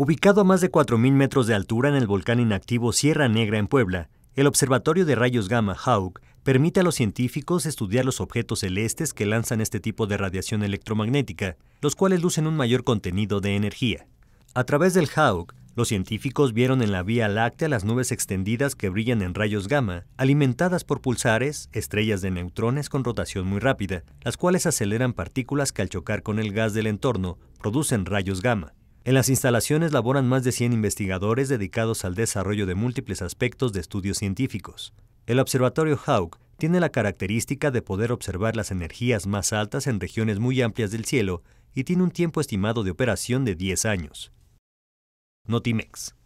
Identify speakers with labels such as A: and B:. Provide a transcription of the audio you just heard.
A: Ubicado a más de 4.000 metros de altura en el volcán inactivo Sierra Negra en Puebla, el Observatorio de Rayos Gamma Hawk permite a los científicos estudiar los objetos celestes que lanzan este tipo de radiación electromagnética, los cuales lucen un mayor contenido de energía. A través del Hawk, los científicos vieron en la Vía Láctea las nubes extendidas que brillan en rayos gamma, alimentadas por pulsares, estrellas de neutrones con rotación muy rápida, las cuales aceleran partículas que al chocar con el gas del entorno producen rayos gamma. En las instalaciones laboran más de 100 investigadores dedicados al desarrollo de múltiples aspectos de estudios científicos. El Observatorio Hawk tiene la característica de poder observar las energías más altas en regiones muy amplias del cielo y tiene un tiempo estimado de operación de 10 años. Notimex